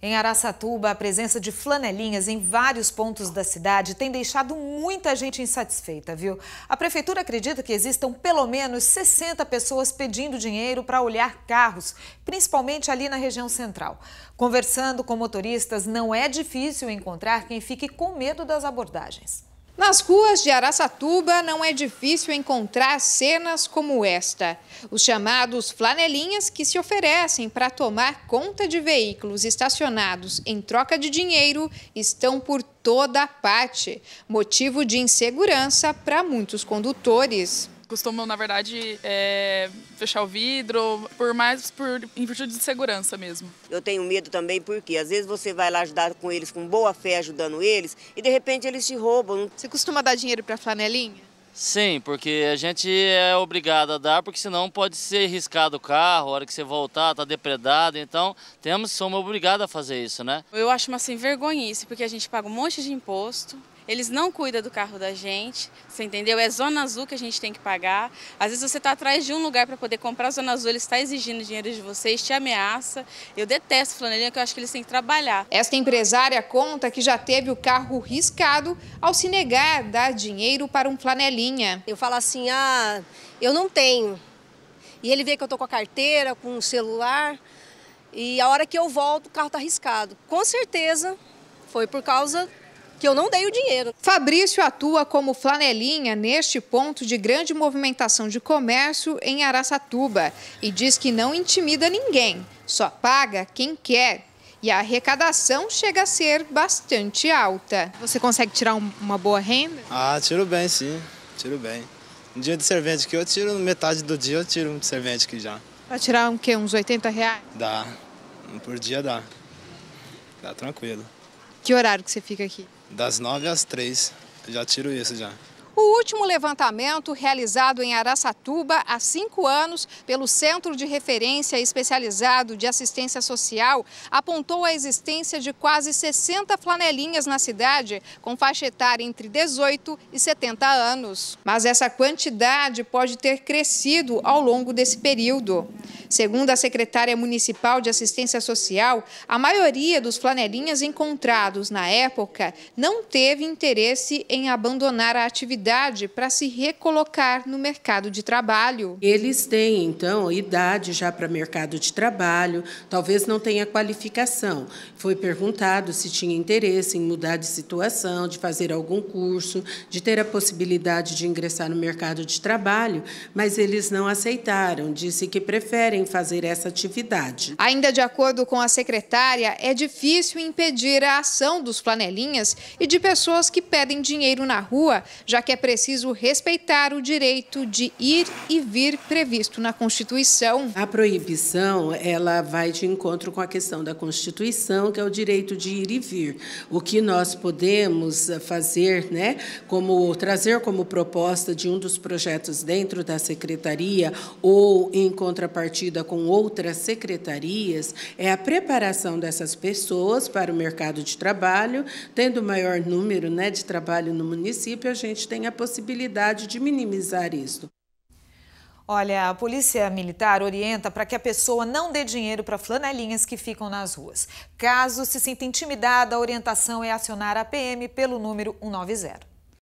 Em Araçatuba, a presença de flanelinhas em vários pontos da cidade tem deixado muita gente insatisfeita, viu? A prefeitura acredita que existam pelo menos 60 pessoas pedindo dinheiro para olhar carros, principalmente ali na região central. Conversando com motoristas, não é difícil encontrar quem fique com medo das abordagens. Nas ruas de Araçatuba não é difícil encontrar cenas como esta. Os chamados flanelinhas que se oferecem para tomar conta de veículos estacionados em troca de dinheiro estão por toda a parte, motivo de insegurança para muitos condutores costumam, na verdade, é, fechar o vidro, por mais por, em virtude de segurança mesmo. Eu tenho medo também porque às vezes você vai lá ajudar com eles, com boa fé ajudando eles, e de repente eles te roubam. Você costuma dar dinheiro para flanelinha? Sim, porque a gente é obrigado a dar, porque senão pode ser riscado o carro, a hora que você voltar, tá depredado, então temos, somos obrigados a fazer isso, né? Eu acho uma assim, vergonhice, porque a gente paga um monte de imposto, eles não cuidam do carro da gente, você entendeu? É zona azul que a gente tem que pagar. Às vezes você está atrás de um lugar para poder comprar a zona azul, ele está exigindo dinheiro de vocês, te ameaça. Eu detesto flanelinha, que eu acho que eles têm que trabalhar. Esta empresária conta que já teve o carro riscado ao se negar a dar dinheiro para um flanelinha. Eu falo assim, ah, eu não tenho. E ele vê que eu estou com a carteira, com o celular, e a hora que eu volto, o carro está arriscado. Com certeza foi por causa que eu não dei o dinheiro. Fabrício atua como flanelinha neste ponto de grande movimentação de comércio em Araçatuba e diz que não intimida ninguém, só paga quem quer. E a arrecadação chega a ser bastante alta. Você consegue tirar um, uma boa renda? Ah, tiro bem, sim. Tiro bem. Um dia de servente que eu tiro, metade do dia eu tiro um de servente aqui já. Pra tirar um quê? Uns 80 reais? Dá. Um por dia dá. Dá tá tranquilo. Que horário que você fica aqui? Das 9 às 3, já tiro isso já. O último levantamento, realizado em Araçatuba há cinco anos pelo Centro de Referência Especializado de Assistência Social, apontou a existência de quase 60 flanelinhas na cidade, com faixa etária entre 18 e 70 anos. Mas essa quantidade pode ter crescido ao longo desse período. Segundo a secretária municipal de assistência social, a maioria dos flanelinhas encontrados na época não teve interesse em abandonar a atividade para se recolocar no mercado de trabalho. Eles têm, então, idade já para mercado de trabalho, talvez não tenha qualificação. Foi perguntado se tinha interesse em mudar de situação, de fazer algum curso, de ter a possibilidade de ingressar no mercado de trabalho, mas eles não aceitaram, disse que preferem fazer essa atividade. Ainda de acordo com a secretária, é difícil impedir a ação dos flanelinhas e de pessoas que pedem dinheiro na rua, já que é preciso respeitar o direito de ir e vir previsto na Constituição. A proibição, ela vai de encontro com a questão da Constituição, que é o direito de ir e vir. O que nós podemos eh, fazer, né, como trazer como proposta de um dos projetos dentro da secretaria ou em contrapartida discutida com outras secretarias é a preparação dessas pessoas para o mercado de trabalho. Tendo maior número né, de trabalho no município, a gente tem a possibilidade de minimizar isso. Olha, a polícia militar orienta para que a pessoa não dê dinheiro para flanelinhas que ficam nas ruas. Caso se sinta intimidada, a orientação é acionar a PM pelo número 190.